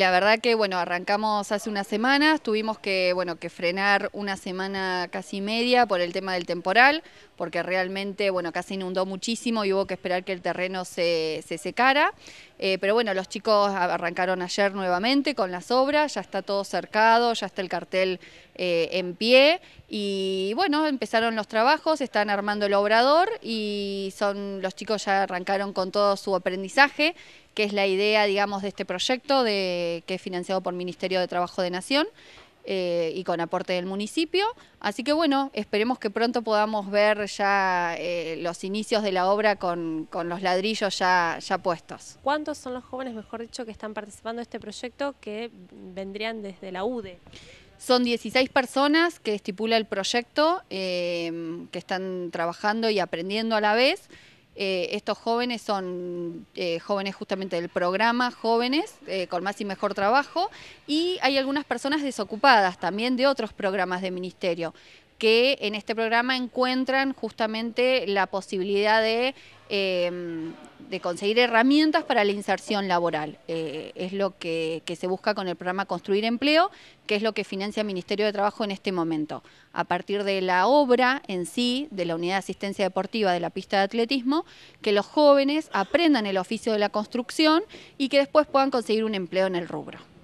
La verdad que bueno, arrancamos hace unas semanas, tuvimos que bueno, que frenar una semana casi media por el tema del temporal, porque realmente bueno, casi inundó muchísimo y hubo que esperar que el terreno se, secara. Eh, pero bueno, los chicos arrancaron ayer nuevamente con las obras, ya está todo cercado, ya está el cartel eh, en pie y bueno, empezaron los trabajos, están armando el obrador y son los chicos ya arrancaron con todo su aprendizaje que es la idea, digamos, de este proyecto que es financiado por Ministerio de Trabajo de Nación eh, y con aporte del municipio. Así que bueno, esperemos que pronto podamos ver ya eh, los inicios de la obra con, los ladrillos ya, puestos. ¿Cuántos son los jóvenes, mejor dicho, que están participando de este proyecto que vendrían desde la UDE? Son 16 personas que estipula el proyecto, eh, que están trabajando y aprendiendo a la vez. Eh, estos jóvenes son eh, jóvenes justamente del programa, jóvenes eh, con más y mejor trabajo, y hay algunas personas desocupadas también de otros programas de ministerio que en este programa encuentran justamente la posibilidad de, em, de conseguir herramientas para la inserción laboral. Eh, es lo que, se busca con el programa Construir Empleo, que es lo que financia el Ministerio de Trabajo en este momento. A partir de la obra en sí, de la unidad de asistencia deportiva de la pista de atletismo, que los jóvenes aprendan el oficio de la construcción y que después puedan conseguir un empleo en el rubro.